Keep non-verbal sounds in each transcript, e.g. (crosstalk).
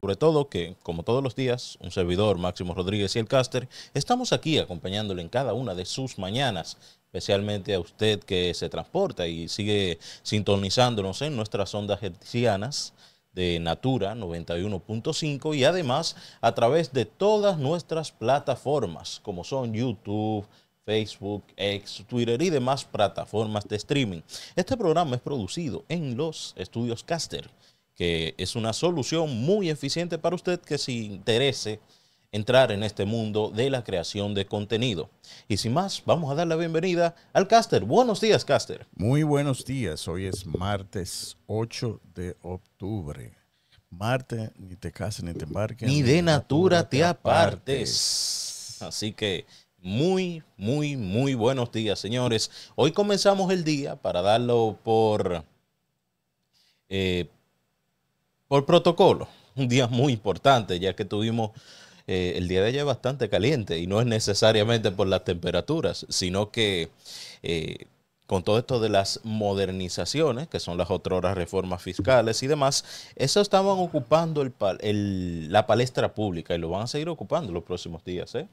Sobre todo que, como todos los días, un servidor, Máximo Rodríguez y el caster, estamos aquí acompañándole en cada una de sus mañanas, especialmente a usted que se transporta y sigue sintonizándonos en nuestras ondas hercianas de Natura 91.5 y además a través de todas nuestras plataformas, como son YouTube, Facebook, X, Twitter y demás plataformas de streaming. Este programa es producido en los estudios Caster que es una solución muy eficiente para usted que se interese entrar en este mundo de la creación de contenido. Y sin más, vamos a dar la bienvenida al Caster. Buenos días, Caster. Muy buenos días. Hoy es martes 8 de octubre. Marte, ni te cases ni te embarques. Ni de natura, te apartes. Así que muy, muy, muy buenos días, señores. Hoy comenzamos el día para darlo por... Eh, por protocolo. Un día muy importante, ya que tuvimos eh, el día de ayer bastante caliente y no es necesariamente por las temperaturas, sino que eh, con todo esto de las modernizaciones, que son las otras reformas fiscales y demás, eso estaban ocupando la palestra pública y lo van a seguir ocupando los próximos días. ¿eh?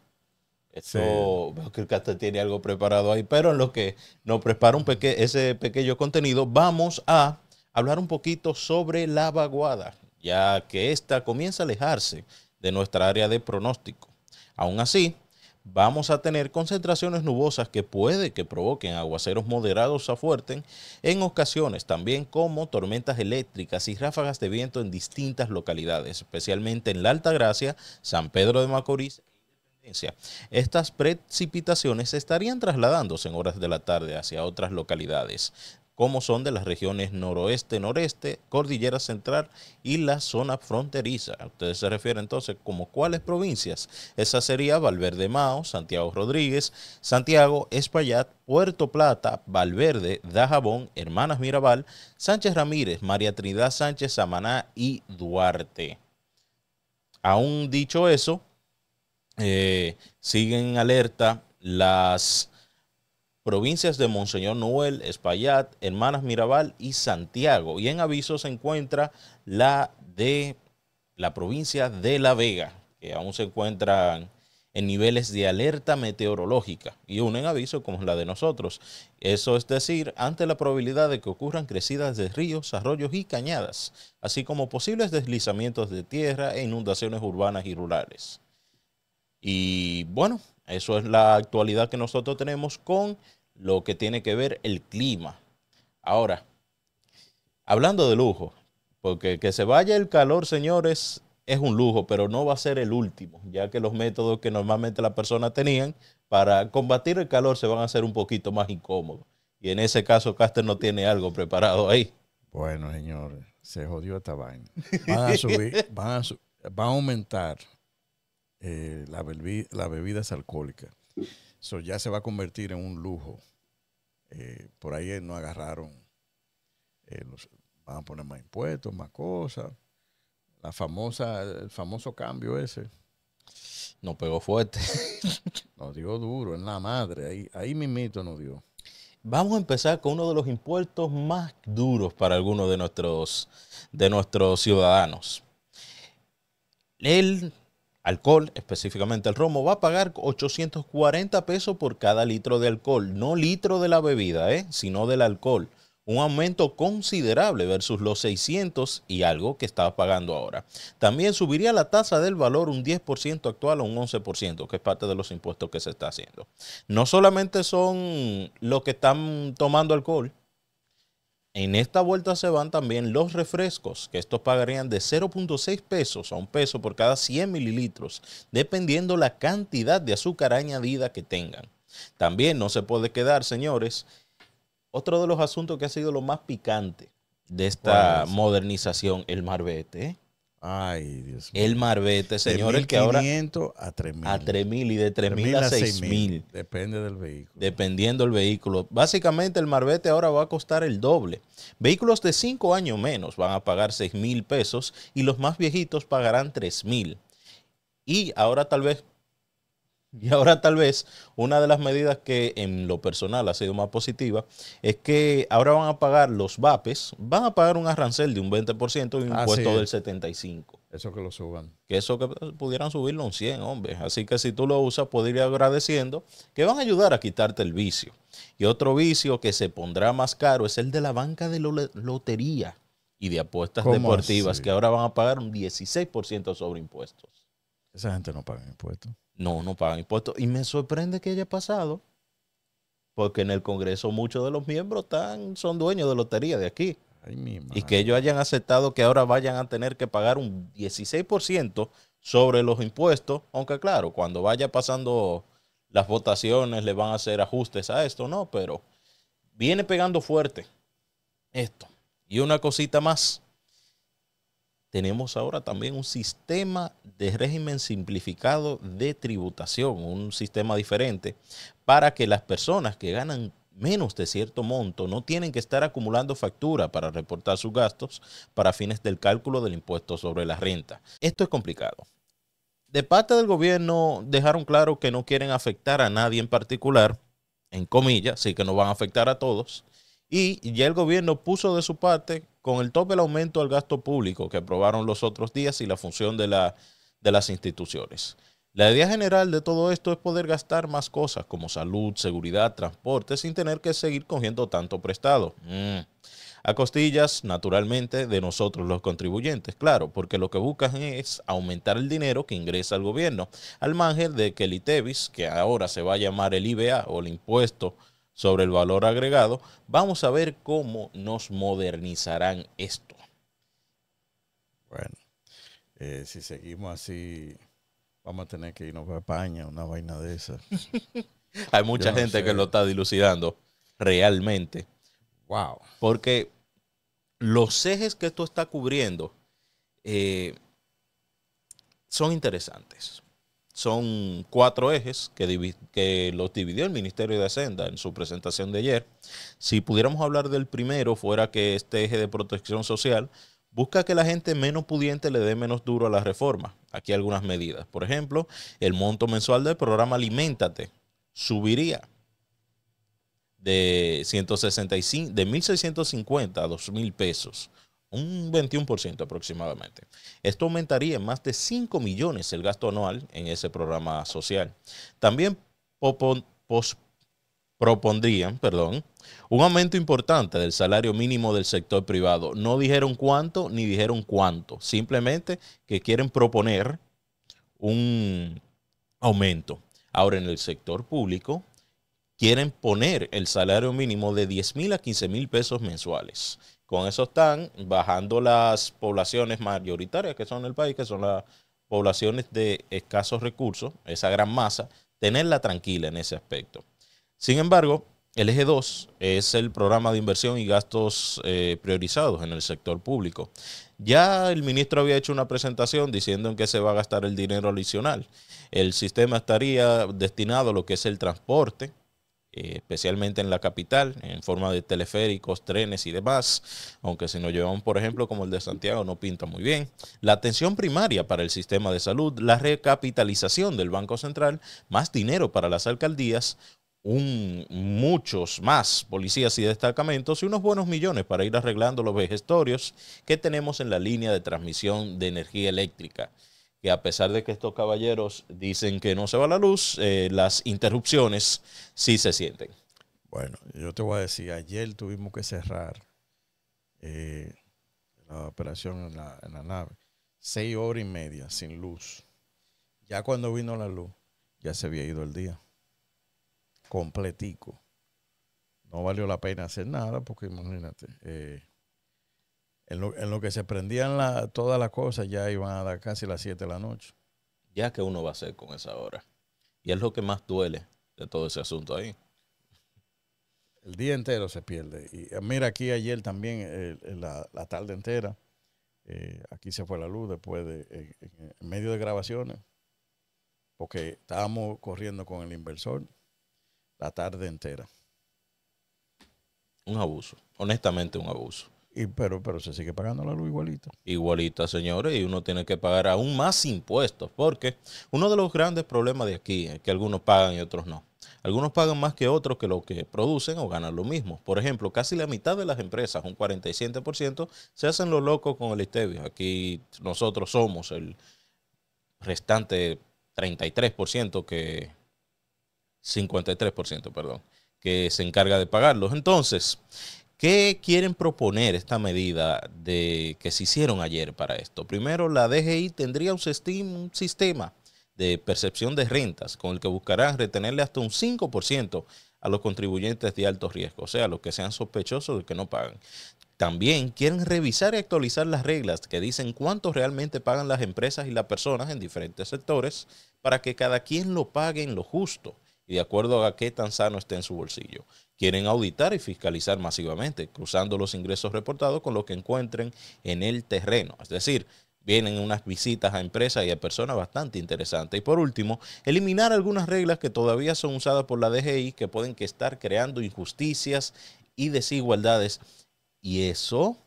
Esto sí. creo que tiene algo preparado ahí, pero en lo que nos prepara ese pequeño contenido, vamos a hablar un poquito sobre la vaguada, ya que ésta comienza a alejarse de nuestra área de pronóstico. Aún así, vamos a tener concentraciones nubosas que puede que provoquen aguaceros moderados a fuertes en ocasiones, también como tormentas eléctricas y ráfagas de viento en distintas localidades, especialmente en la Gracia, San Pedro de Macorís e estas precipitaciones estarían trasladándose en horas de la tarde hacia otras localidades como son de las regiones noroeste, noreste, cordillera central y la zona fronteriza. Ustedes se refieren entonces como cuáles provincias. Esa sería Valverde Mao, Santiago Rodríguez, Santiago, Espaillat, Puerto Plata, Valverde, Dajabón, Hermanas Mirabal, Sánchez Ramírez, María Trinidad Sánchez, Samaná y Duarte. Aún dicho eso, eh, siguen alerta las provincias de Monseñor Noel, Espaillat, Hermanas Mirabal y Santiago. Y en aviso se encuentra la de la provincia de La Vega, que aún se encuentran en niveles de alerta meteorológica y una en aviso como la de nosotros. Eso es decir, ante la probabilidad de que ocurran crecidas de ríos, arroyos y cañadas, así como posibles deslizamientos de tierra e inundaciones urbanas y rurales. Y bueno, eso es la actualidad que nosotros tenemos con lo que tiene que ver el clima. Ahora, hablando de lujo, porque que se vaya el calor, señores, es un lujo, pero no va a ser el último, ya que los métodos que normalmente las personas tenían para combatir el calor se van a hacer un poquito más incómodos. Y en ese caso, Caster no tiene algo preparado ahí. Bueno, señores, se jodió esta vaina. Van a aumentar la bebida las bebidas alcohólicas. Eso ya se va a convertir en un lujo. Eh, por ahí no agarraron, eh, van a poner más impuestos, más cosas. La famosa, el famoso cambio ese. No pegó fuerte. (laughs) nos dio duro, en la madre. Ahí, ahí mismito nos dio. Vamos a empezar con uno de los impuestos más duros para algunos de nuestros, de nuestros ciudadanos. El alcohol, específicamente el romo, va a pagar 840 pesos por cada litro de alcohol, no litro de la bebida, ¿eh? sino del alcohol. Un aumento considerable versus los 600 y algo que estaba pagando ahora. También subiría la tasa del valor un 10% actual o un 11%, que es parte de los impuestos que se está haciendo. No solamente son los que están tomando alcohol, en esta vuelta se van también los refrescos, que estos pagarían de 0.6 pesos a un peso por cada 100 mililitros, dependiendo la cantidad de azúcar añadida que tengan. También no se puede quedar, señores, otro de los asuntos que ha sido lo más picante de esta modernización, el marbete. ¿eh? Ay, Dios mío. El marbete, señor, el que ahora. a 3000. A 3000 y de 3000 a 6000. Depende del vehículo. Dependiendo del vehículo. Básicamente, el marbete ahora va a costar el doble. Vehículos de 5 años menos van a pagar 6,000 pesos y los más viejitos pagarán 3,000. Y ahora, tal vez y ahora tal vez una de las medidas que en lo personal ha sido más positiva es que ahora van a pagar los VAPES, van a pagar un arrancel de un 20% y un impuesto del 75%. Eso que lo suban. Que eso que pudieran subirlo un 100, hombre. Así que si tú lo usas, podrías ir agradeciendo que van a ayudar a quitarte el vicio. Y otro vicio que se pondrá más caro es el de la banca de lotería y de apuestas deportivas, que ahora van a pagar un 16% sobre impuestos. Esa gente no paga impuestos. No, no pagan impuestos. Y me sorprende que haya pasado, porque en el Congreso muchos de los miembros son dueños de lotería de aquí. y que ellos hayan aceptado que ahora vayan a tener que pagar un 16% sobre los impuestos, aunque claro, cuando vaya pasando las votaciones le van a hacer ajustes a esto, ¿no? Pero viene pegando fuerte esto. Y una cosita más tenemos ahora también un sistema de régimen simplificado de tributación, un sistema diferente, para que las personas que ganan menos de cierto monto no tienen que estar acumulando factura para reportar sus gastos para fines del cálculo del impuesto sobre la renta. Esto es complicado. De parte del gobierno dejaron claro que no quieren afectar a nadie en particular, en comillas, sí que no van a afectar a todos, y ya el gobierno puso de su parte con el tope el aumento al gasto público que aprobaron los otros días y la función de, la, de las instituciones. La idea general de todo esto es poder gastar más cosas como salud, seguridad, transporte, sin tener que seguir cogiendo tanto prestado. Mm. A costillas, naturalmente, de nosotros los contribuyentes, claro, porque lo que buscan es aumentar el dinero que ingresa al gobierno, al mangel de que el ITEVIS, que ahora se va a llamar el IBA o el impuesto sobre el valor agregado, vamos a ver cómo nos modernizarán esto. Bueno, eh, si seguimos así, vamos a tener que irnos a España, una vaina de esas. (laughs) Hay mucha gente que lo está dilucidando realmente. Wow. Porque los ejes que esto está cubriendo eh, son interesantes. Son cuatro ejes que, los dividió el Ministerio de Hacienda en su presentación de ayer. Si pudiéramos hablar del primero, fuera que este eje de protección social busca que la gente menos pudiente le dé menos duro a la reforma. Aquí algunas medidas. Por ejemplo, el monto mensual del programa Alimentate subiría de 165 de 1650 a 2000 pesos un 21% aproximadamente. Esto aumentaría en más de 5 millones el gasto anual en ese programa social. También propondrían perdón, un aumento importante del salario mínimo del sector privado. No dijeron cuánto ni dijeron cuánto, simplemente que quieren proponer un aumento. Ahora, en el sector público, quieren poner el salario mínimo de 10 mil a 15 mil pesos mensuales. Con eso están bajando las poblaciones mayoritarias que son el país, que son las poblaciones de escasos recursos, esa gran masa, tenerla tranquila en ese aspecto. Sin embargo, el eje 2 es el programa de inversión y gastos eh, priorizados en el sector público. Ya el ministro había hecho una presentación diciendo en qué se va a gastar el dinero adicional. El sistema estaría destinado a lo que es el transporte, eh, especialmente en la capital, en forma de teleféricos, trenes y demás, aunque si nos llevamos, por ejemplo, como el de Santiago, no pinta muy bien. La atención primaria para el sistema de salud, la recapitalización del Banco Central, más dinero para las alcaldías, muchos más policías y destacamentos y unos buenos millones para ir arreglando los vejestorios que tenemos en la línea de transmisión de energía eléctrica que a pesar de que estos caballeros dicen que no se va la luz, eh, las interrupciones sí se sienten. Bueno, yo te voy a decir, ayer tuvimos que cerrar eh, la operación en la, nave, seis horas y media sin luz. Ya cuando vino la luz, ya se había ido el día. Completico. No valió la pena hacer nada porque imagínate, eh, en lo, que se prendían todas las cosas ya iban a dar casi las 7 de la noche. Ya que uno va a hacer con esa hora. Y es lo que más duele de todo ese asunto ahí. El día entero se pierde. Y eh, mira, aquí ayer también, la, tarde entera, eh, aquí se fue la luz después de, en medio de grabaciones, porque estábamos corriendo con el inversor la tarde entera. Un abuso, honestamente un abuso. Y, pero, pero se sigue pagando la luz igualita. Igualita, señores, y uno tiene que pagar aún más impuestos, porque uno de los grandes problemas de aquí es que algunos pagan y otros no. Algunos pagan más que otros que lo que producen o ganan lo mismo. Por ejemplo, casi la mitad de las empresas, un 47%, se hacen los locos con el Istevio Aquí nosotros somos el restante 33% que... 53%, perdón, que se encarga de pagarlos. Entonces, ¿Qué quieren proponer esta medida de, que se hicieron ayer para esto? Primero, la DGI tendría un, sistema de percepción de rentas con el que buscarán retenerle hasta un 5% a los contribuyentes de alto riesgo, o sea, los que sean sospechosos de que no pagan. También quieren revisar y actualizar las reglas que dicen cuánto realmente pagan las empresas y las personas en diferentes sectores para que cada quien lo pague en lo justo y de acuerdo a qué tan sano esté en su bolsillo. Quieren auditar y fiscalizar masivamente, cruzando los ingresos reportados con lo que encuentren en el terreno. Es decir, vienen unas visitas a empresas y a personas bastante interesantes. Y por último, eliminar algunas reglas que todavía son usadas por la DGI que pueden estar creando injusticias y desigualdades. Y eso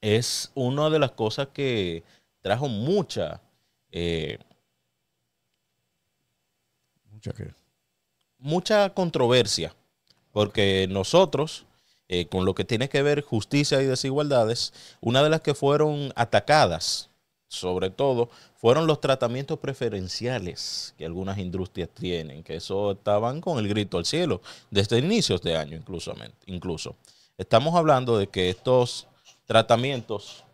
es una de las cosas que trajo mucha... Eh, mucha controversia porque nosotros, eh, con lo que tiene que ver justicia y desigualdades, una de las que fueron atacadas, sobre todo, fueron los tratamientos preferenciales que algunas industrias tienen, que eso estaban con el grito al cielo desde inicios de año incluso. incluso. Estamos hablando de que estos tratamientos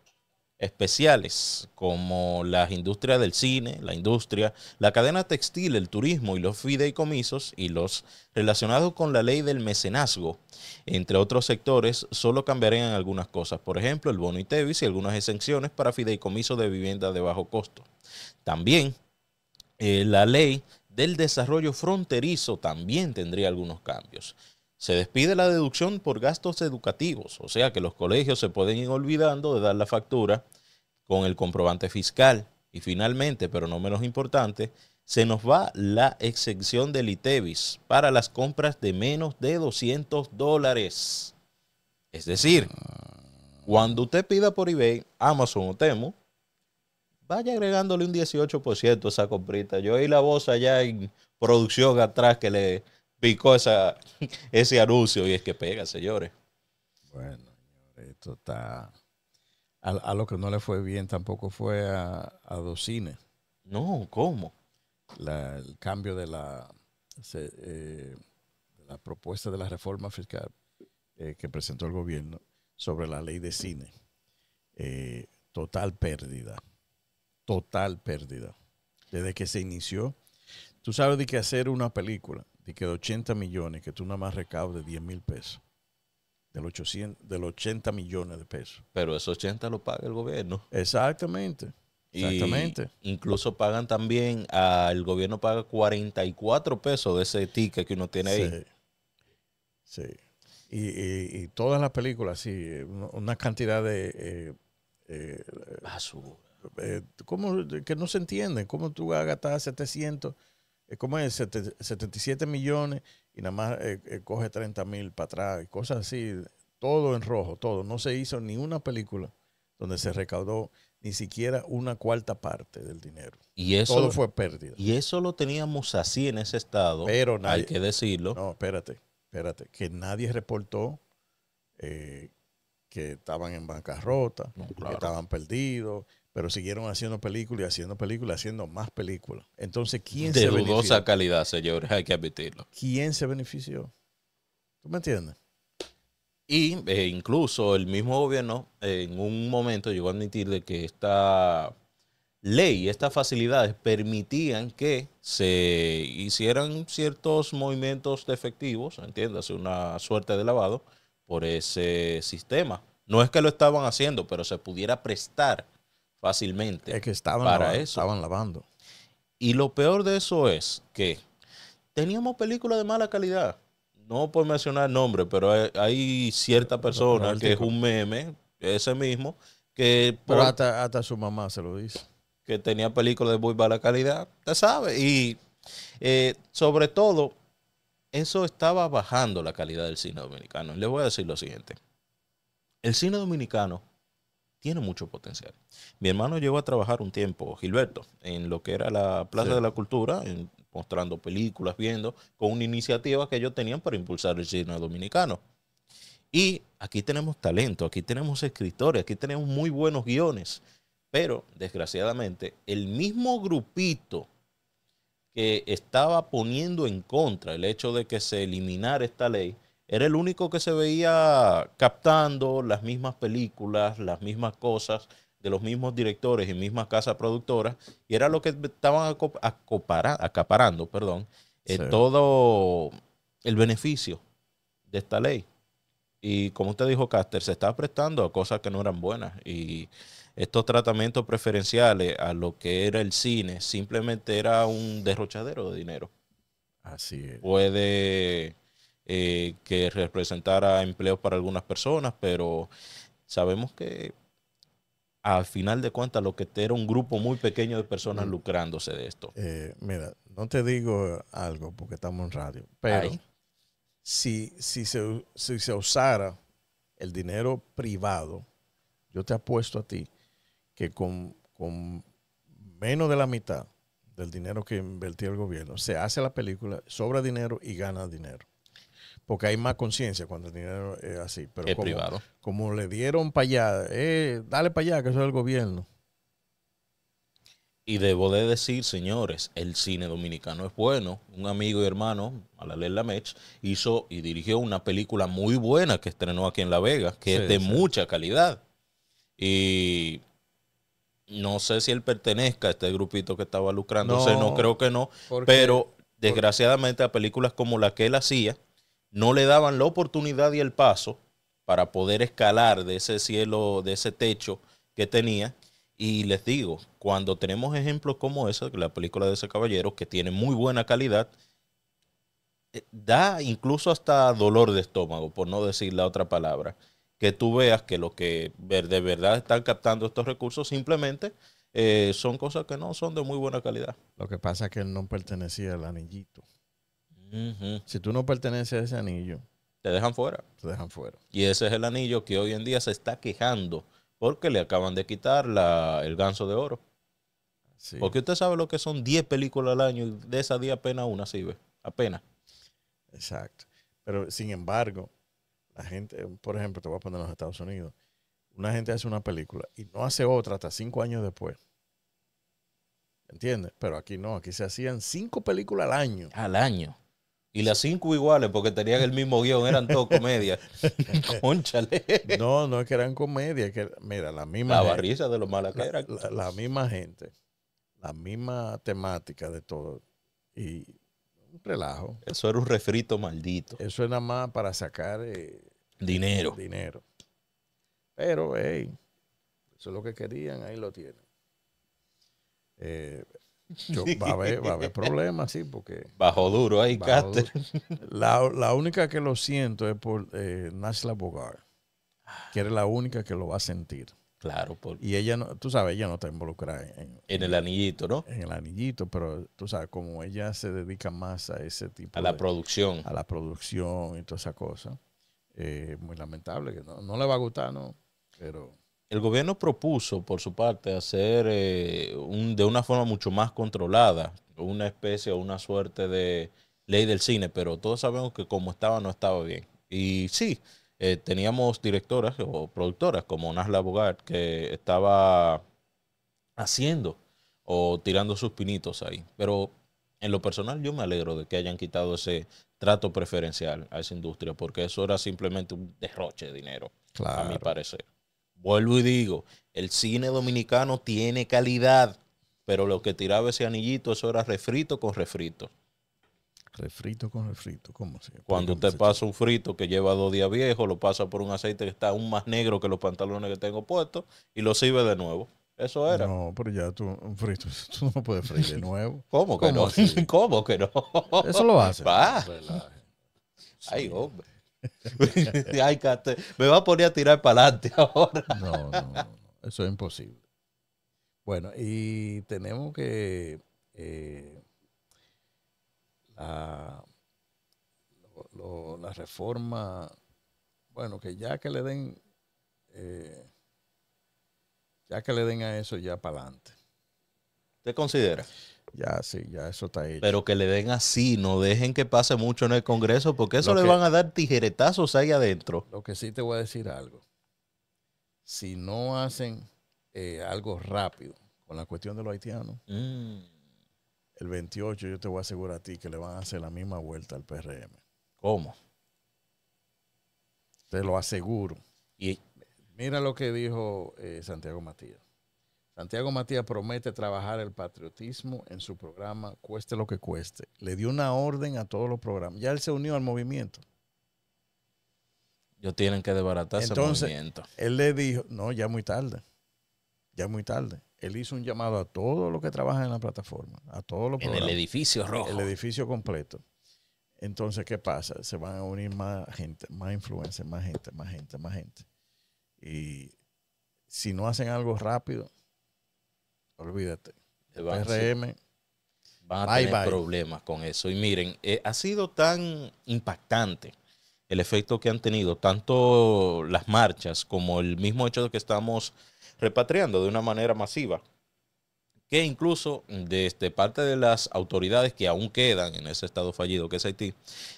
especiales como las industrias del cine, la industria, la cadena textil, el turismo y los fideicomisos y los relacionados con la ley del mecenazgo, entre otros sectores, solo cambiarían algunas cosas, por ejemplo, el bono y tevis y algunas exenciones para fideicomisos de vivienda de bajo costo. También eh, la ley del desarrollo fronterizo también tendría algunos cambios. Se despide la deducción por gastos educativos, o sea que los colegios se pueden ir olvidando de dar la factura con el comprobante fiscal. Y finalmente, pero no menos importante, se nos va la exención del ITEVIS para las compras de menos de 200 dólares. Es decir, cuando usted pida por eBay, Amazon o Temo, vaya agregándole un 18% a esa comprita. Yo oí la voz allá en producción atrás que le picó ese anuncio y es que pega, señores. Bueno, esto está... A, lo que no le fue bien tampoco fue a, a Docine. No, ¿cómo? La, el cambio de la, eh, la propuesta de la reforma fiscal eh, que presentó el gobierno sobre la ley de cine. Eh, total pérdida. Total pérdida. Desde que se inició. Tú sabes de qué hacer una película de que de 80 millones, que tú nada más de 10 mil pesos. Del, 800, 80 millones de pesos. Pero esos 80 lo paga el gobierno. Exactamente. Exactamente. incluso pagan también, el gobierno paga 44 pesos de ese ticket que uno tiene ahí. Sí. sí. Y, todas las películas, sí, una cantidad de... Eh, eh, eh ¿cómo, que no se entienden. ¿Cómo tú vas a gastar 700 como es? 77 millones y nada más eh, eh, coge 30 mil para atrás, y cosas así, todo en rojo, todo. No se hizo ni una película donde se recaudó ni siquiera una cuarta parte del dinero. Y eso, todo fue pérdida. Y eso lo teníamos así en ese estado, Pero hay que decirlo. No, espérate, espérate, que nadie reportó eh, que estaban en bancarrota, que estaban perdidos, pero siguieron haciendo películas y haciendo películas, haciendo más películas. Entonces, ¿quién se benefició? De dudosa calidad, señores, hay que admitirlo. ¿Quién se benefició? ¿Tú me entiendes? Y eh, incluso el mismo gobierno en un momento llegó a admitirle que esta ley, estas facilidades permitían que se hicieran ciertos movimientos defectivos, entiéndase, una suerte de lavado por ese sistema. No es que lo estaban haciendo, pero se pudiera prestar fácilmente. Es que estaban, para lavando, estaban lavando. Y lo peor de eso es que teníamos películas de mala calidad. No por mencionar nombre pero hay, cierta persona que es un meme, ese mismo, que... Pero hasta, hasta, su mamá se lo dice. Que tenía películas de muy mala calidad, te sabe. Y eh, sobre todo, eso estaba bajando la calidad del cine dominicano. Les voy a decir lo siguiente. El cine dominicano tiene mucho potencial. Mi hermano llegó a trabajar un tiempo, Gilberto, en lo que era la Plaza de la Cultura, mostrando películas, viendo, con una iniciativa que ellos tenían para impulsar el cine dominicano. Y aquí tenemos talento, aquí tenemos escritores, aquí tenemos muy buenos guiones, pero desgraciadamente el mismo grupito que estaba poniendo en contra el hecho de que se eliminara esta ley, era el único que se veía captando las mismas películas, las mismas cosas de los mismos directores y mismas casas productoras, y era lo que estaban acaparando perdón, eh, todo el beneficio de esta ley. Y como usted dijo, Caster, se estaba prestando a cosas que no eran buenas. Y estos tratamientos preferenciales a lo que era el cine simplemente era un derrochadero de dinero. Así es. Puede eh, que representara empleo para algunas personas, pero sabemos que al final de cuentas lo que era un grupo muy pequeño de personas lucrándose de esto. Eh, mira, no te digo algo porque estamos en radio, pero si, si, se, se usara el dinero privado, yo te apuesto a ti que con, con menos de la mitad del dinero que invertía el gobierno, se hace la película, sobra dinero y gana dinero porque hay más conciencia cuando el dinero es así. Pero como, privado. Como le dieron para allá, eh, dale para allá, que eso es el gobierno. Y debo de decir, señores, el cine dominicano es bueno. Un amigo y hermano, Alalel Lamech, hizo y dirigió una película muy buena que estrenó aquí en La Vega, que es de mucha calidad. Y no sé si él pertenezca a este grupito que estaba lucrándose, no, no creo que no, pero desgraciadamente a películas como la que él hacía, no le daban la oportunidad y el paso para poder escalar de ese cielo, de ese techo que tenía. Y les digo, cuando tenemos ejemplos como esa, la película de ese caballero, que tiene muy buena calidad, eh, da incluso hasta dolor de estómago, por no decir la otra palabra, que tú veas que lo que de verdad están captando estos recursos simplemente eh, son cosas que no son de muy buena calidad. Lo que pasa es que él no pertenecía al anillito. Si tú no perteneces a ese anillo, te dejan fuera. Te dejan fuera. Y ese es el anillo que hoy en día se está quejando porque le acaban de quitar el ganso de oro. Porque usted sabe lo que son 10 películas al año y de esa 10 apenas una sirve. Apenas. Exacto. Pero sin embargo, la gente, por ejemplo, te voy a poner en los Estados Unidos, una gente hace una película y no hace otra hasta 5 años después. ¿Entiendes? Pero aquí no, aquí se hacían 5 películas al año. Al año. Y las cinco iguales, porque tenían el mismo guión, eran todos comedias. (laughs) Conchale. No, no es que eran comedias, que mira, la misma. La barriza de los malas la, misma gente, la misma temática de todo. Y un relajo. Eso era un refrito maldito. Eso era más para sacar eh, dinero. Dinero. Pero, hey, eso es lo que querían, ahí lo tienen. Eh, va, a haber, va, a problemas, sí, porque... Bajo duro ahí, Caster. La, única que lo siento es por eh, Nashla Bogart, que eres la única que lo va a sentir. Claro. Y ella, no, tú sabes, ella no está involucrada en, el anillito, ¿no? En el anillito, pero tú sabes, como ella se dedica más a ese tipo... A la producción. A la producción y toda esa cosa. Eh, muy lamentable, que no, no le va a gustar, ¿no? Pero... El gobierno propuso, por su parte, hacer eh, de una forma mucho más controlada una especie o una suerte de ley del cine, pero todos sabemos que como estaba no estaba bien. Y sí, eh, teníamos directoras o productoras como Nasla Bogart que estaba haciendo o tirando sus pinitos ahí. Pero en lo personal yo me alegro de que hayan quitado ese trato preferencial a esa industria, porque eso era simplemente un derroche de dinero, a mi parecer vuelvo y digo, el cine dominicano tiene calidad, pero lo que tiraba ese anillito, eso era refrito con refrito. Refrito con refrito, ¿cómo se Cuando usted pasa un frito que lleva dos días viejo, lo pasa por un aceite que está aún más negro que los pantalones que tengo puestos y lo sirve de nuevo. Eso era. No, pero ya tú, un frito, (laughs) tú no puedes freír de nuevo. ¿Cómo que no? (laughs) ¿Cómo que no? Eso lo hace. Ay, hombre. (laughs) me va a poner a tirar para adelante (laughs) ahora. no, no, eso es imposible. Bueno, y tenemos que eh, la, la, reforma, bueno, que ya que le den, eh, ya que le den a eso ya para adelante. ¿Te considera? Ya, sí, ya eso está hecho. Pero que le den así, no dejen que pase mucho en el Congreso, porque eso le van a dar tijeretazos ahí adentro. Lo que sí te voy a decir algo. Si no hacen eh, algo rápido con la cuestión de los haitianos, mm. el 28 yo te voy a asegurar a ti que le van a hacer la misma vuelta al PRM. ¿Cómo? Te lo aseguro. Y... Mira lo que dijo eh, Santiago Matías. Santiago Matías promete trabajar el patriotismo en su programa, cueste lo que cueste. Le dio una orden a todos los programas. Ya él se unió al movimiento. Yo tienen que desbaratar Entonces, ese movimiento. Él le dijo, no, ya muy tarde. Ya muy tarde. Él hizo un llamado a todos los que trabajan en la plataforma, a todos los En el edificio rojo. El edificio completo. Entonces, ¿qué pasa? Se van a unir más gente, más influencers, más gente, más gente, más gente. Y si no hacen algo rápido, olvídate. El PRM van a tener problemas con eso. Y miren, eh, ha sido tan impactante el efecto que han tenido tanto las marchas como el mismo hecho de que estamos repatriando de una manera masiva, que incluso desde este, parte de las autoridades que aún quedan en ese estado fallido que es Haití,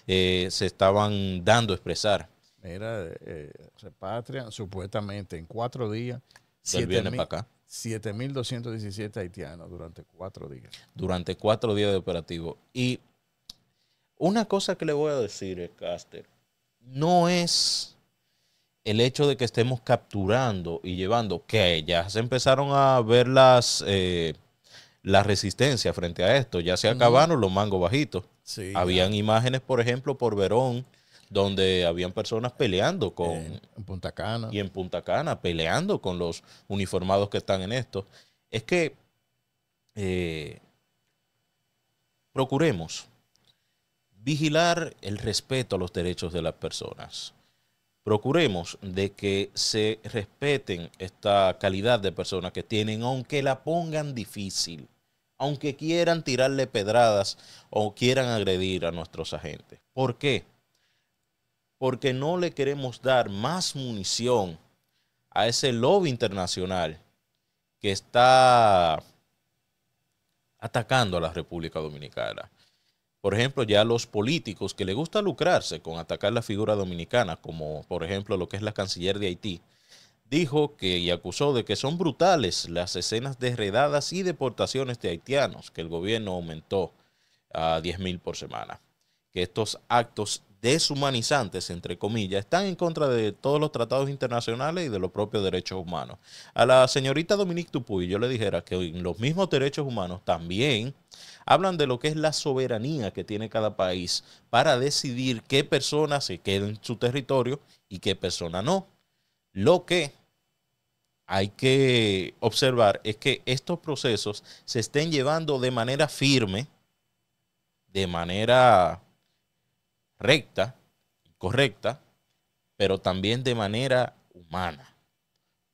eh, se estaban dando a expresar. Mira, repatrian eh, supuestamente en cuatro días. se vienen para acá. 7.217 haitianos durante cuatro días. Durante cuatro días de operativo. Y una cosa que le voy a decir, eh, Caster, no es el hecho de que estemos capturando y llevando, que ya se empezaron a ver las, eh, la resistencia frente a esto, ya se acabaron los mangos bajitos. Habían imágenes, por ejemplo, por Verón, donde habían personas peleando con... En, Punta Cana. Y en Punta Cana, peleando con los uniformados que están en esto. Es que eh, procuremos vigilar el respeto a los derechos de las personas. Procuremos de que se respeten esta calidad de personas que tienen, aunque la pongan difícil, aunque quieran tirarle pedradas o quieran agredir a nuestros agentes. ¿Por qué? porque no le queremos dar más munición a ese lobby internacional que está atacando a la República Dominicana. Por ejemplo, ya los políticos que le gusta lucrarse con atacar la figura dominicana, como por ejemplo lo que es la canciller de Haití, dijo que y acusó de que son brutales las escenas de redadas y deportaciones de haitianos que el gobierno aumentó a 10.000 por semana. Que estos actos deshumanizantes, entre comillas, están en contra de todos los tratados internacionales y de los propios derechos humanos. A la señorita Dominique Dupuy yo le dijera que en los mismos derechos humanos también hablan de lo que es la soberanía que tiene cada país para decidir qué personas se queda en su territorio y qué persona no. Lo que hay que observar es que estos procesos se estén llevando de manera firme, de manera Correcta, correcta, pero también de manera humana.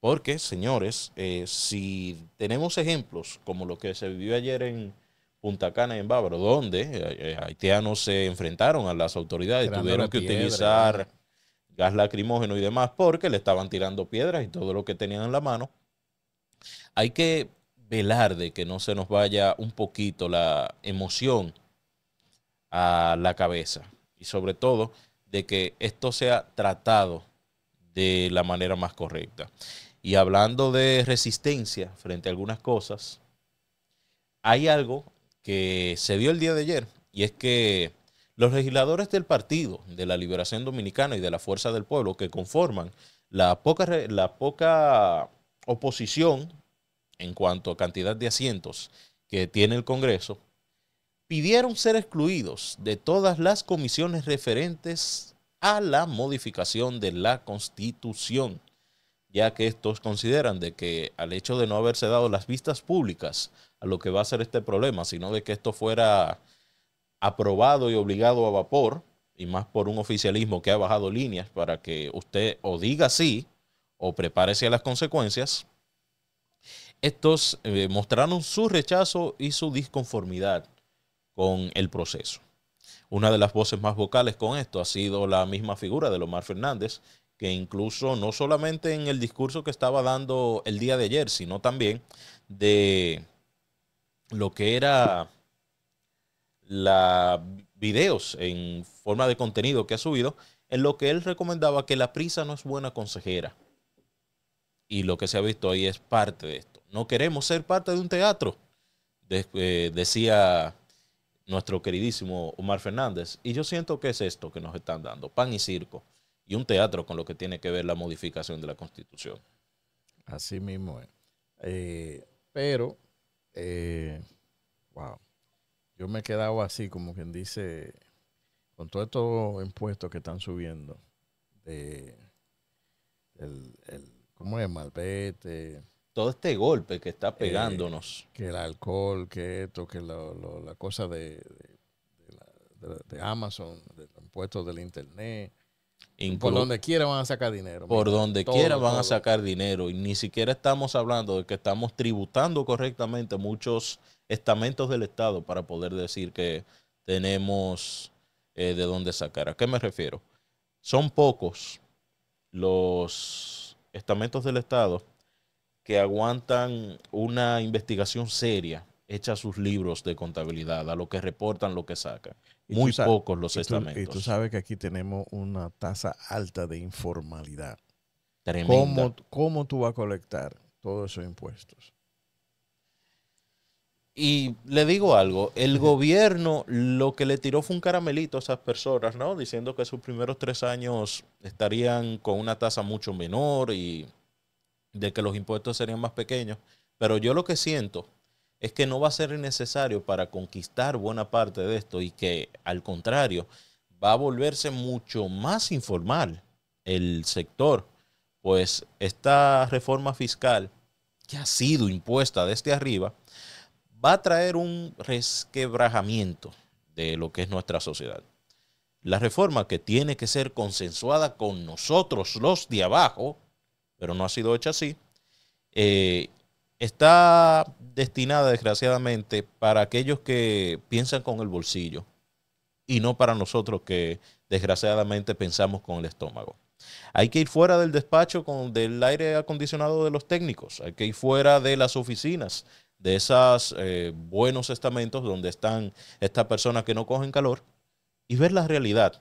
Porque, señores, eh, si tenemos ejemplos como lo que se vivió ayer en Punta Cana, en Bávaro, donde eh, eh, haitianos se enfrentaron a las autoridades, tuvieron que utilizar gas lacrimógeno y demás porque le estaban tirando piedras y todo lo que tenían en la mano, hay que velar de que no se nos vaya un poquito la emoción a la cabeza y sobre todo de que esto sea tratado de la manera más correcta. Y hablando de resistencia frente a algunas cosas, hay algo que se vio el día de ayer y es que los legisladores del Partido de la Liberación Dominicana y de la Fuerza del Pueblo que conforman la poca, la poca oposición en cuanto a cantidad de asientos que tiene el Congreso, pidieron ser excluidos de todas las comisiones referentes a la modificación de la Constitución, ya que estos consideran de que al hecho de no haberse dado las vistas públicas a lo que va a ser este problema, sino de que esto fuera aprobado y obligado a vapor, y más por un oficialismo que ha bajado líneas para que usted o diga sí o prepárese a las consecuencias, estos eh, mostraron su rechazo y su disconformidad con el proceso. Una de las voces más vocales con esto ha sido la misma figura de Omar Fernández, que incluso no solamente en el discurso que estaba dando el día de ayer, sino también de lo que era la videos en forma de contenido que ha subido, en lo que él recomendaba que la prisa no es buena consejera. Y lo que se ha visto ahí es parte de esto. No queremos ser parte de un teatro, eh, decía nuestro queridísimo Omar Fernández. Y yo siento que es esto que nos están dando, pan y circo, y un teatro con lo que tiene que ver la modificación de la Constitución. Así mismo es. Eh, pero, eh, wow, yo me he quedado así, como quien dice, con todos estos impuestos que están subiendo, de el, el ¿cómo es? Malvete, todo este golpe que está eh, pegándonos. que el alcohol, que esto, que la cosa de, de, Amazon, de los impuestos del Internet. por donde quiera van a sacar dinero. Por donde quiera van a sacar dinero. Y ni siquiera estamos hablando de que estamos tributando correctamente muchos estamentos del Estado para poder decir que tenemos eh, de dónde sacar. ¿A qué me refiero? Son pocos los estamentos del Estado que aguantan una investigación seria hecha sus libros de contabilidad, a lo que reportan, lo que sacan. Muy pocos los estamentos. Y tú sabes que aquí tenemos una tasa alta de informalidad. Tremenda. ¿Cómo, ¿Cómo tú vas a colectar todos esos impuestos? Y le digo algo, el gobierno lo que le tiró fue un caramelito a esas personas, ¿no? Diciendo que sus primeros tres años estarían con una tasa mucho menor y de que los impuestos serían más pequeños, pero yo lo que siento es que no va a ser necesario para conquistar buena parte de esto y que al contrario va a volverse mucho más informal el sector, pues esta reforma fiscal que ha sido impuesta desde arriba va a traer un resquebrajamiento de lo que es nuestra sociedad. La reforma que tiene que ser consensuada con nosotros los de abajo, pero no ha sido hecha así, eh, está destinada desgraciadamente para aquellos que piensan con el bolsillo y no para nosotros que desgraciadamente pensamos con el estómago. Hay que ir fuera del despacho con, del aire acondicionado de los técnicos, hay que ir fuera de las oficinas, de esos eh, buenos estamentos donde están estas personas que no cogen calor y ver la realidad.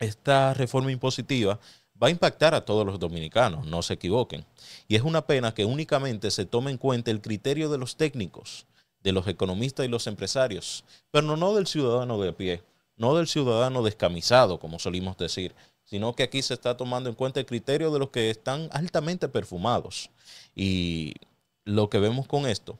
Esta reforma impositiva va a impactar a todos los dominicanos, no se equivoquen. Y es una pena que únicamente se tome en cuenta el criterio de los técnicos, de los economistas y los empresarios, pero no del ciudadano de a pie, no del ciudadano descamisado, como solimos decir, sino que aquí se está tomando en cuenta el criterio de los que están altamente perfumados. Y lo que vemos con esto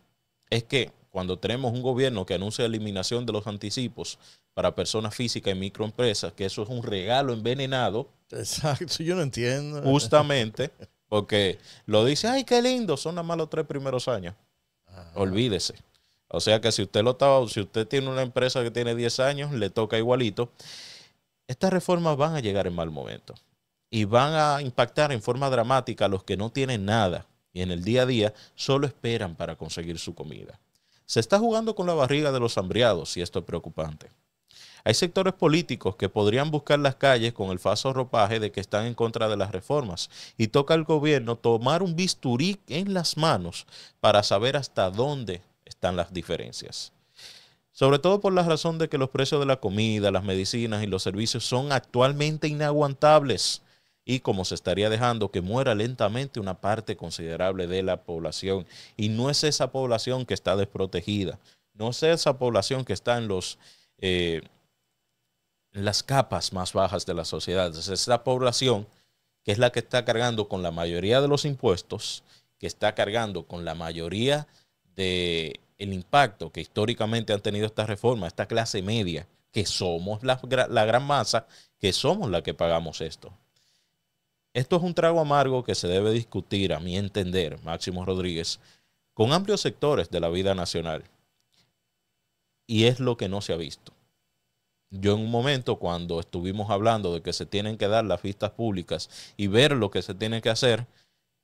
es que cuando tenemos un gobierno que anuncia eliminación de los anticipos, para personas físicas y microempresas, que eso es un regalo envenenado. Exacto, yo no entiendo. Justamente porque lo dice, ay, qué lindo, son nada más los tres primeros años. Olvídese. O sea que si usted lo estaba, si usted tiene una empresa que tiene 10 años, le toca igualito. Estas reformas van a llegar en mal momento y van a impactar en forma dramática a los que no tienen nada y en el día a día solo esperan para conseguir su comida. Se está jugando con la barriga de los hambriados y esto es preocupante. Hay sectores políticos que podrían buscar las calles con el falso ropaje de que están en contra de las reformas y toca al gobierno tomar un bisturí en las manos para saber hasta dónde están las diferencias. Sobre todo por la razón de que los precios de la comida, las medicinas y los servicios son actualmente inaguantables y como se estaría dejando que muera lentamente una parte considerable de la población. Y no es esa población que está desprotegida, no es esa población que está en los... Eh, las capas más bajas de la sociedad. es la población que es la que está cargando con la mayoría de los impuestos, que está cargando con la mayoría de el impacto que históricamente han tenido estas reformas, esta clase media, que somos la, gran masa, que somos la que pagamos esto. Esto es un trago amargo que se debe discutir, a mi entender, Máximo Rodríguez, con amplios sectores de la vida nacional. Y es lo que no se ha visto. Yo en un momento cuando estuvimos hablando de que se tienen que dar las vistas públicas y ver lo que se tiene que hacer,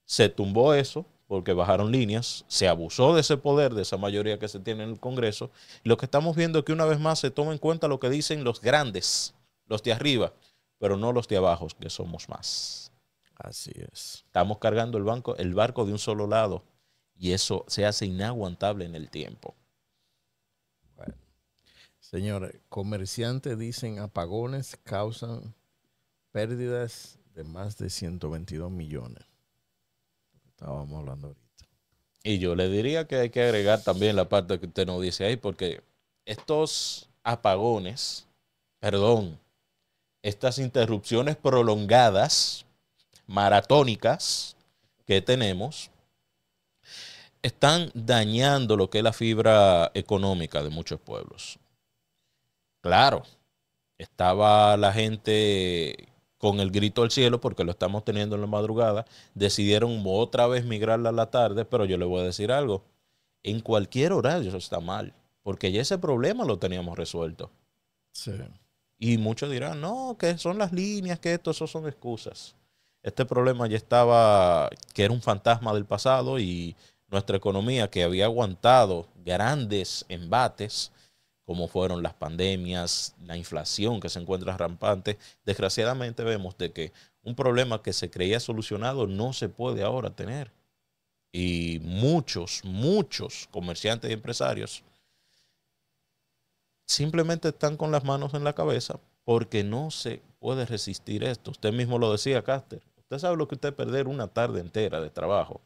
se tumbó eso porque bajaron líneas, se abusó de ese poder, de esa mayoría que se tiene en el Congreso. Y lo que estamos viendo es que una vez más se toma en cuenta lo que dicen los grandes, los de arriba, pero no los de abajo, que somos más. Así es. Estamos cargando el, banco, el barco de un solo lado y eso se hace inaguantable en el tiempo. Señores, comerciantes dicen apagones causan pérdidas de más de 122 millones. Estábamos hablando ahorita. Y yo le diría que hay que agregar también la parte que usted nos dice ahí, porque estos apagones, perdón, estas interrupciones prolongadas, maratónicas que tenemos, están dañando lo que es la fibra económica de muchos pueblos. Claro, estaba la gente con el grito al cielo, porque lo estamos teniendo en la madrugada, decidieron otra vez migrarla a la tarde, pero yo le voy a decir algo, en cualquier horario eso está mal, porque ya ese problema lo teníamos resuelto. Sí. Y muchos dirán, no, que son las líneas, que esto, eso son excusas. Este problema ya estaba, que era un fantasma del pasado y nuestra economía que había aguantado grandes embates, como fueron las pandemias, la inflación que se encuentra rampante, desgraciadamente vemos de que un problema que se creía solucionado no se puede ahora tener. Y muchos, muchos comerciantes y empresarios simplemente están con las manos en la cabeza porque no se puede resistir esto. Usted mismo lo decía, Caster. Usted sabe lo que usted perder una tarde entera de trabajo.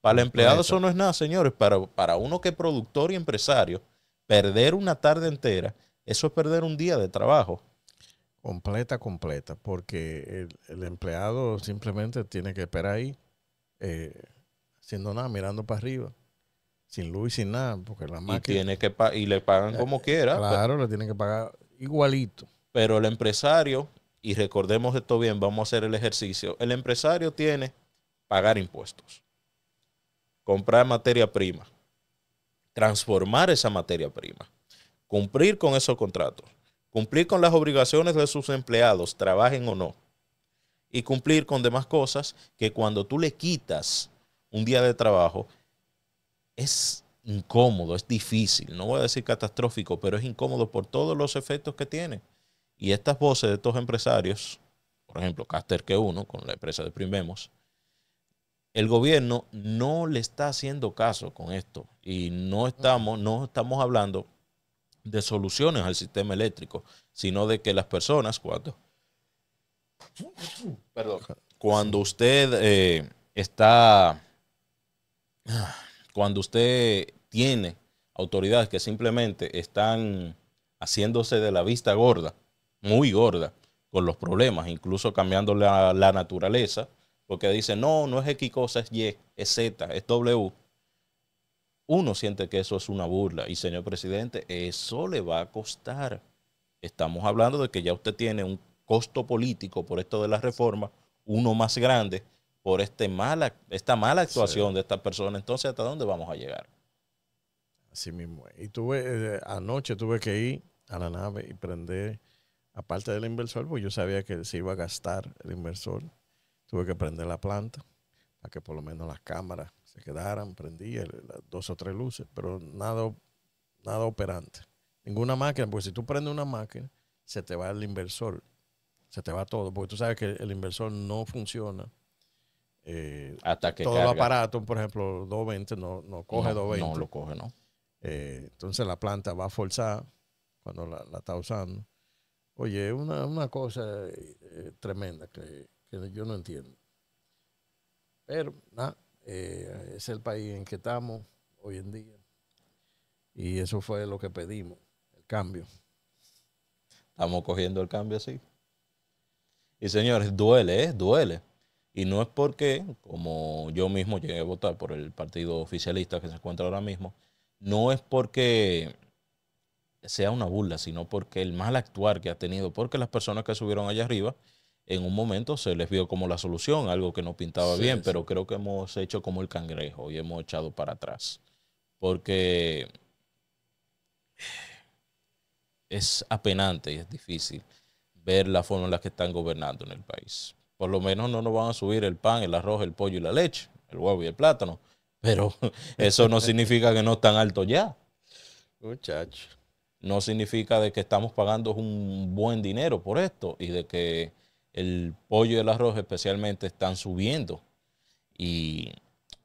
Para el empleado eso no es nada, señores. Para, para uno que es productor y empresario, Perder una tarde entera, eso es perder un día de trabajo. Completa, completa, porque el, empleado simplemente tiene que esperar ahí, eh, haciendo nada, mirando para arriba, sin luz y sin nada, porque la máquina... Y, tiene que y le pagan eh, como quiera. Pues. Claro, le tienen que pagar igualito. Pero el empresario, y recordemos esto bien, vamos a hacer el ejercicio, el empresario tiene pagar impuestos, comprar materia prima, transformar esa materia prima, cumplir con esos contratos, cumplir con las obligaciones de sus empleados, trabajen o no, y cumplir con demás cosas que cuando tú le quitas un día de trabajo, es incómodo, es difícil, no voy a decir catastrófico, pero es incómodo por todos los efectos que tiene. Y estas voces de estos empresarios, por ejemplo, Caster que uno, con la empresa de Primemos, el gobierno no le está haciendo caso con esto y no estamos, no estamos hablando de soluciones al sistema eléctrico, sino de que las personas cuando, perdón, cuando usted eh, está, cuando usted tiene autoridades que simplemente están haciéndose de la vista gorda, muy gorda, con los problemas, incluso cambiando la, la naturaleza porque dice, no, no es X cosa, es Y, es Z, es W. Uno siente que eso es una burla y señor presidente, eso le va a costar. Estamos hablando de que ya usted tiene un costo político por esto de la reforma, uno más grande por este mala, esta mala actuación de esta persona. Entonces, ¿hasta dónde vamos a llegar? Así mismo. Y tuve, eh, anoche tuve que ir a la nave y prender, aparte del inversor, porque yo sabía que se iba a gastar el inversor. Tuve que prender la planta para que por lo menos las cámaras se quedaran, prendía dos o tres luces, pero nada, nada operante. Ninguna máquina, porque si tú prendes una máquina, se te va el inversor, se te va todo, porque tú sabes que el inversor no funciona. Eh, Hasta que todo el aparato, por ejemplo, 220 no, coge 220. No lo coge, no. Eh, entonces la planta va a forzar cuando la, está usando. Oye, una, una cosa eh, tremenda que que yo no entiendo. Pero nada, eh, es el país en que estamos hoy en día. Y eso fue lo que pedimos, el cambio. Estamos cogiendo el cambio así. Y señores, duele, ¿eh? duele. Y no es porque, como yo mismo llegué a votar por el partido oficialista que se encuentra ahora mismo, no es porque sea una burla, sino porque el mal actuar que ha tenido, porque las personas que subieron allá arriba, en un momento se les vio como la solución, algo que no pintaba bien, pero creo que hemos hecho como el cangrejo y hemos echado para atrás. Porque es apenante y es difícil ver la forma en la que están gobernando en el país. Por lo menos no nos van a subir el pan, el arroz, el pollo y la leche, el huevo y el plátano. (laughs) Pero eso no significa que no están altos ya. Muchacho. No significa de que estamos pagando un buen dinero por esto y de que el pollo y el arroz especialmente están subiendo. Y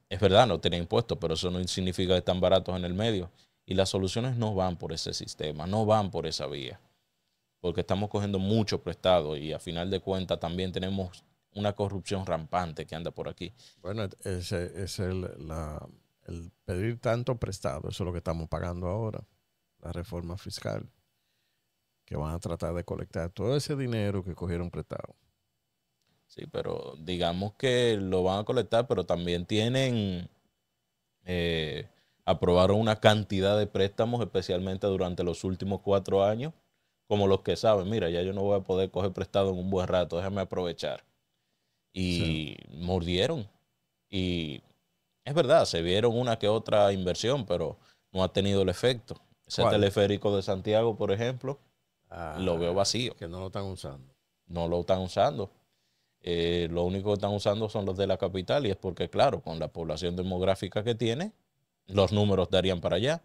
es verdad, no tienen impuestos, pero eso no significa que están baratos en el medio. Y las soluciones no van por ese sistema, no van por esa vía, porque estamos cogiendo mucho prestado y a final de cuentas también tenemos una corrupción rampante que anda por aquí. Bueno, es el, el pedir tanto prestado, eso es lo que estamos pagando ahora, la reforma fiscal, que van a tratar de colectar todo ese dinero que cogieron prestado Sí, pero digamos que lo van a colectar, pero también tienen, eh, aprobaron una cantidad de préstamos, especialmente durante los últimos cuatro años, como los que saben, mira, ya yo no voy a poder coger prestado en un buen rato, déjame aprovechar. Y mordieron. Y es verdad, se vieron una que otra inversión, pero no ha tenido el efecto. Ese teleférico de Santiago, por ejemplo, lo veo ah, vacío. Que no lo están usando. No lo están usando. Eh, lo único que están usando son los de la capital y es porque, claro, con la población demográfica que tiene, los números darían para allá.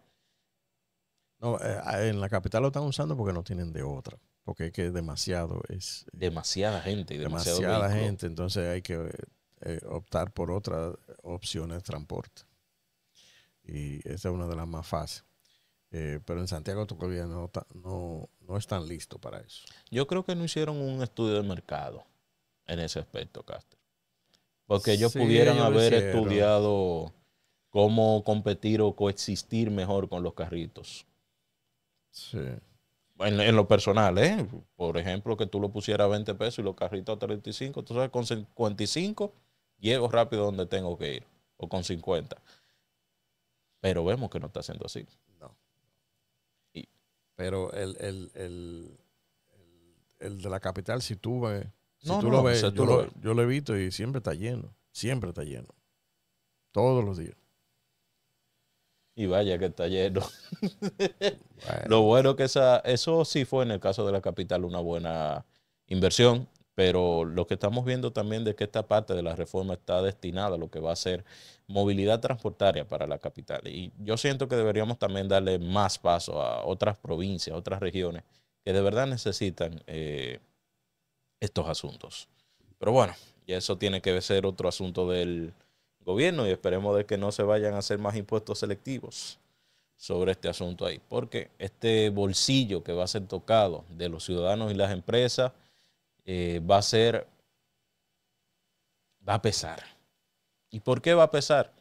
No, eh, en la capital lo están usando porque no tienen de otra, porque es que demasiado es... Eh, demasiada gente. Y demasiada gente, entonces hay que optar por otras opciones de transporte. Y esa es una de las más fáciles. pero en Santiago todavía no, no, no, están listos para eso. Yo creo que no hicieron un estudio de mercado en ese aspecto, Caster. Porque ellos pudieran haber estudiado cómo competir o coexistir mejor con los carritos. Sí. En, en, lo personal, ¿eh? Por ejemplo, que tú lo pusieras a 20 pesos y los carritos a 35, Entonces, con 55 llego rápido donde tengo que ir, o con 50. Pero vemos que no está haciendo así. No. Pero el, el, el, de la capital, si tú no, yo, lo, he visto y siempre está lleno. Siempre está lleno. Todos los días. Y vaya que está lleno. Lo bueno que esa, eso sí fue en el caso de la capital una buena inversión, pero lo que estamos viendo también de que esta parte de la reforma está destinada a lo que va a ser movilidad transportaria para la capital. Y yo siento que deberíamos también darle más paso a otras provincias, otras regiones que de verdad necesitan eh, estos asuntos. Pero bueno, y eso tiene que ser otro asunto del gobierno y esperemos de que no se vayan a hacer más impuestos selectivos sobre este asunto ahí, porque este bolsillo que va a ser tocado de los ciudadanos y las empresas eh, va a ser, va a pesar. ¿Y por qué va a pesar?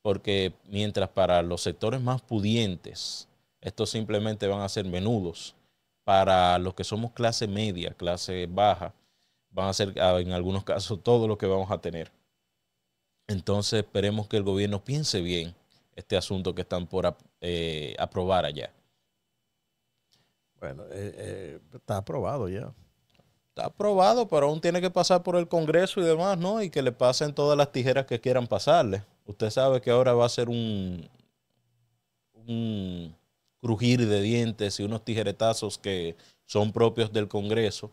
Porque mientras para los sectores más pudientes, estos simplemente van a ser menudos, para los que somos clase media, clase baja, van a ser ah, en algunos casos todo lo que vamos a tener. Entonces esperemos que el gobierno piense bien este asunto que están por eh, aprobar allá. Bueno, eh, eh, está aprobado ya. Está aprobado, pero aún tiene que pasar por el Congreso y demás, ¿no? Y que le pasen todas las tijeras que quieran pasarle. Usted sabe que ahora va a ser un, un crujir de dientes y unos tijeretazos que son propios del Congreso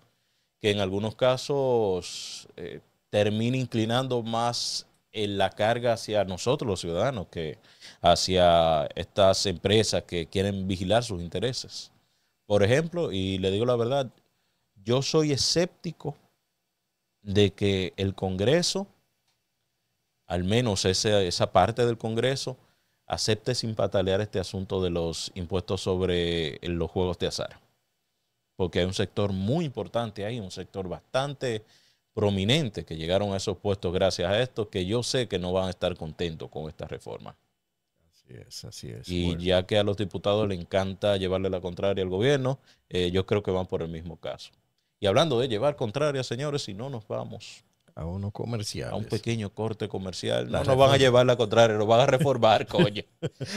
que en algunos casos eh, termina inclinando más en la carga hacia nosotros los ciudadanos que hacia estas empresas que quieren vigilar sus intereses. Por ejemplo, y le digo la verdad, yo soy escéptico de que el Congreso, al menos esa, esa parte del Congreso, acepte sin patalear este asunto de los impuestos sobre los juegos de azar porque hay un sector muy importante ahí, un sector bastante prominente que llegaron a esos puestos gracias a esto, que yo sé que no van a estar contentos con esta reforma. Así es, así es. Y ya que a los diputados les encanta llevarle la contraria al gobierno, eh, yo creo que van por el mismo caso. Y hablando de llevar contraria, señores, si no nos vamos a uno comercial. A un pequeño corte comercial. No, nos van a llevar la contraria, nos van a (laughs) reformar, coño.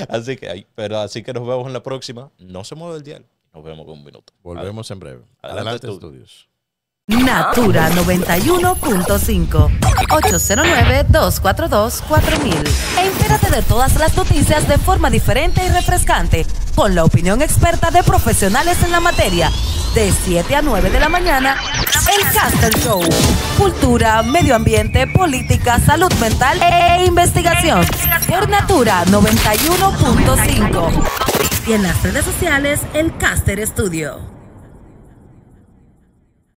Así que, pero así que nos vemos en la próxima. No se mueve el diálogo. Nos vemos con un minuto. Volvemos en breve. Adelante, estudios. Natura 91.5 809-242-4000. Entérate de todas las noticias de forma diferente y refrescante, con la opinión experta de profesionales en la materia. De 7 a 9 de la mañana, el Castle Show. Cultura, medio ambiente, política, salud mental e investigación. Por Natura 91.5 y en las redes sociales El Caster Studio.